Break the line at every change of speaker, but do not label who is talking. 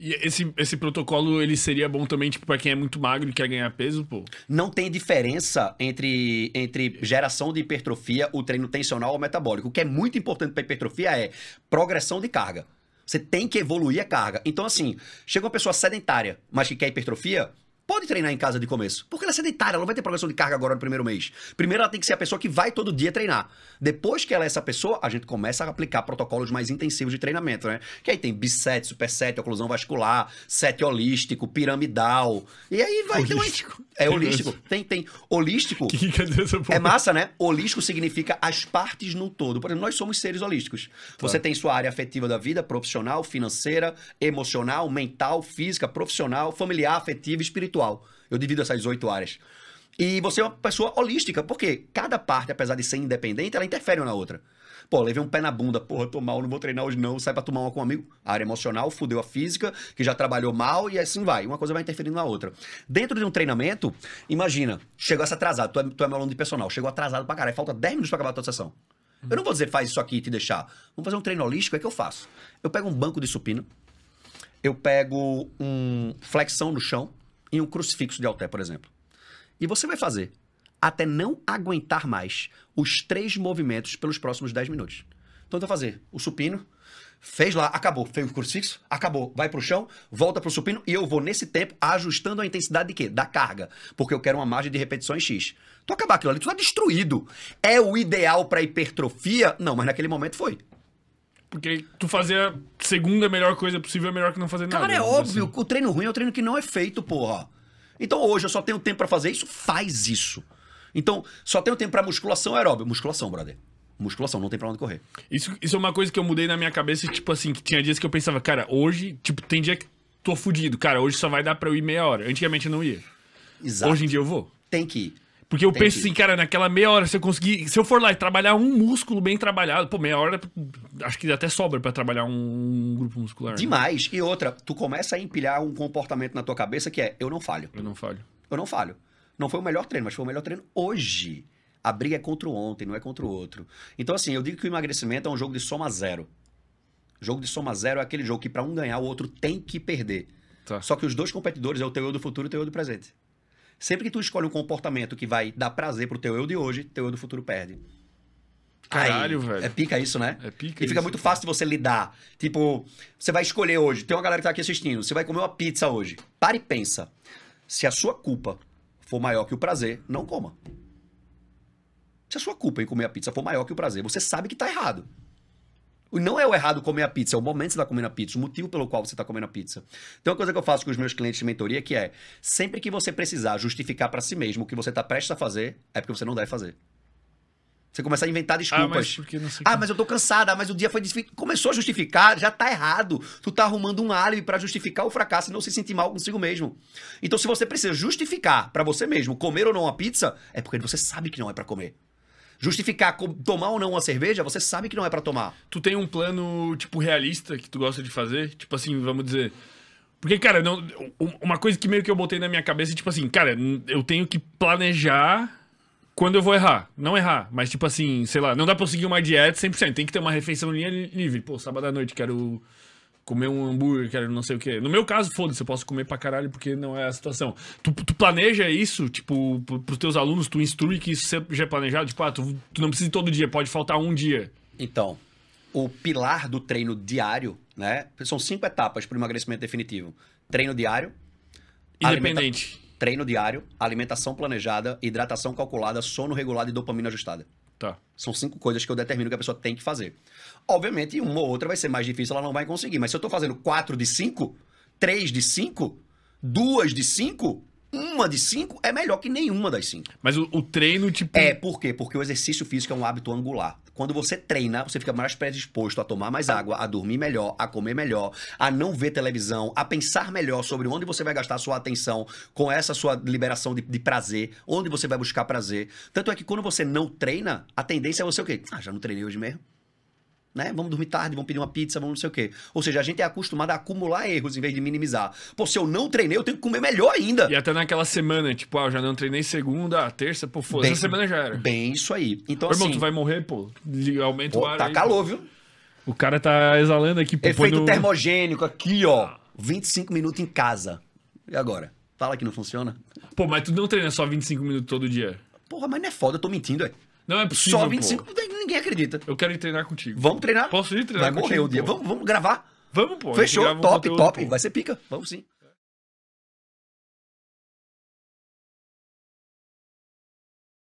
E esse, esse protocolo, ele seria bom também, tipo, pra quem é muito magro e quer ganhar peso, pô? Não tem diferença entre, entre geração de hipertrofia, o treino tensional ou metabólico. O que é muito importante pra hipertrofia é progressão de carga. Você tem que evoluir a carga. Então, assim, chega uma pessoa sedentária, mas que quer hipertrofia, pode treinar em casa de começo. Porque ela é sedentária, ela não vai ter progressão de carga agora no primeiro mês. Primeiro ela tem que ser a pessoa que vai todo dia treinar. Depois que ela é essa pessoa, a gente começa a aplicar protocolos mais intensivos de treinamento, né? Que aí tem bisset, superset, oclusão vascular, set holístico, piramidal. E aí vai holístico. ter um... É holístico. Tem, tem. Holístico. Que que é essa É massa, né? Holístico significa as partes no todo. Por exemplo, nós somos seres holísticos. Tá. Você tem sua área afetiva da vida, profissional, financeira, emocional, mental, física, profissional, familiar, afetiva, espiritual espiritual. Eu divido essas oito áreas. E você é uma pessoa holística, porque cada parte, apesar de ser independente, ela interfere uma na outra. Pô, levei um pé na bunda, porra, tô mal, não vou treinar hoje não, sai pra tomar uma com um amigo. A área emocional fudeu a física, que já trabalhou mal, e assim vai. Uma coisa vai interferindo na outra. Dentro de um treinamento, imagina, chegou essa atrasado, tu é, tu é meu aluno de personal, chegou atrasado pra caralho, falta 10 minutos pra acabar a tua sessão. Eu não vou dizer faz isso aqui e te deixar. Vamos fazer um treino holístico, é que eu faço. Eu pego um banco de supino, eu pego um flexão no chão, em um crucifixo de alté, por exemplo. E você vai fazer até não aguentar mais os três movimentos pelos próximos 10 minutos. Então, vai fazer o supino, fez lá, acabou, fez o crucifixo, acabou, vai para o chão, volta para o supino e eu vou nesse tempo ajustando a intensidade de quê? Da carga, porque eu quero uma margem de repetições X. Tu acabar aquilo ali, tu tá destruído. É o ideal para hipertrofia? Não, mas naquele momento foi.
Porque tu fazer a segunda melhor coisa possível é melhor que não fazer nada. Cara, é óbvio. Assim.
O treino ruim é o treino que não é feito, porra. Então hoje eu só tenho tempo para fazer isso, faz isso. Então, só tenho tempo para musculação aeróbica. Musculação, brother. Musculação, não tem pra onde
correr. Isso, isso é uma coisa que eu mudei na minha cabeça, tipo assim, que tinha dias que eu pensava, cara, hoje, tipo, tem dia que tô fudido. Cara, hoje só vai dar pra eu ir meia hora. Antigamente eu não ia. Exato. Hoje em dia eu vou. Tem que ir. Porque eu Entendi. penso assim, cara, naquela meia hora, se eu conseguir. Se eu for lá e trabalhar um músculo bem trabalhado, pô, meia hora, acho que até sobra para trabalhar um, um, grupo muscular. Né? Demais. Né? E outra, tu
começa a empilhar um comportamento na tua cabeça que é: eu não falho. Eu não falho. Eu não falho. Não foi o melhor treino, mas foi o melhor treino hoje. A briga é contra o ontem, não é contra o outro. Então, assim, eu digo que o emagrecimento é um jogo de soma zero. jogo de soma zero é aquele jogo que para um ganhar, o outro tem que perder. Tá. Só que os dois competidores é o teu eu do futuro e o teu eu do presente. Sempre que tu escolhe um comportamento que vai dar prazer pro teu eu de hoje, teu eu do futuro perde. Caralho, Aí, velho. É pica isso, né? É pica. E fica isso, muito fácil de você lidar. Tipo, você vai escolher hoje, tem uma galera que tá aqui assistindo, você vai comer uma pizza hoje. Para e pensa. Se a sua culpa for maior que o prazer, não coma. Se a sua culpa em comer a pizza for maior que o prazer, você sabe que tá errado. Não é o errado comer a pizza, é o momento que você está comendo a pizza, o motivo pelo qual você está comendo a pizza. Então, uma coisa que eu faço com os meus clientes de mentoria que é, sempre que você precisar justificar para si mesmo o que você está prestes a fazer, é porque você não deve fazer. Você começa a inventar ah, desculpas.
Ah, mas, ah, mas
eu tô cansada, mas o dia foi difícil. começou a justificar, já tá errado. Tu tá arrumando um álibi para justificar o fracasso e não se sentir mal consigo mesmo. Então se você precisa justificar para você mesmo comer ou não a pizza, é porque você sabe que não é para comer justificar tomar ou não uma cerveja, você sabe
que não é para tomar. Tu tem um plano, tipo, realista que tu gosta de fazer? Tipo assim, vamos dizer. Porque, cara, não, uma coisa que meio que eu botei na minha cabeça, tipo assim, cara, eu tenho que planejar quando eu vou errar. Não errar, mas tipo assim, sei lá, não dá pra seguir uma dieta 100%. Tem que ter uma refeição livre. Pô, sábado à noite quero comer um hambúrguer, não sei o quê. No meu caso, foda-se, eu posso comer pra caralho porque não é a situação. Tu, tu planeja isso, tipo, pros teus alunos, tu instrui que isso já é planejado? Tipo, ah, tu, tu não precisa ir todo dia, pode faltar um dia.
Então, o pilar do treino diário, né? São cinco etapas para o emagrecimento definitivo: treino diário, independente. Treino diário, alimentação planejada, hidratação calculada, sono regulado e dopamina ajustada. Tá. São cinco coisas que eu determino que a pessoa tem que fazer. Obviamente, uma ou outra vai ser mais difícil, ela não vai conseguir. Mas se eu estou fazendo quatro de cinco, três de cinco, duas de cinco, uma de cinco é melhor que nenhuma das cinco. Mas o, o, treino, tipo. É, por quê? Porque o exercício físico é um hábito angular. Quando você treina, você fica mais predisposto a tomar mais água, a dormir melhor, a comer melhor, a não ver televisão, a pensar melhor sobre onde você vai gastar sua atenção com essa sua liberação de, de, prazer, onde você vai buscar prazer. Tanto é que quando você não treina, a tendência é você o quê? Ah, já não treinei hoje mesmo. Né? Vamos dormir tarde, vamos pedir uma pizza, vamos não sei o quê. Ou seja, a gente é acostumado a acumular erros em vez de minimizar. Pô, se eu não treinei, eu tenho que comer
melhor ainda. E até naquela semana, tipo, ah, eu já não treinei segunda, terça, pô, foda, bem, essa semana já era. Bem isso aí. Então, Ô, assim, irmão, tu vai morrer, pô. Aumenta pô, o ar Tá aí, calor, pô. viu? O cara tá exalando aqui. Pô, Efeito no... termogênico aqui, ó.
25 minutos em casa. E agora? Fala que não funciona. Pô, mas tu não treina só 25 minutos todo dia. Porra, mas não é foda, eu tô mentindo, é. Não é possível. Só 25, pô. ninguém acredita. Eu quero ir treinar contigo. Vamos treinar? Posso ir treinar Vai contigo? o dia. Vamos, vamos gravar? Vamos, pô. Fechou, top, top. Pô. Vai ser
pica. Vamos sim.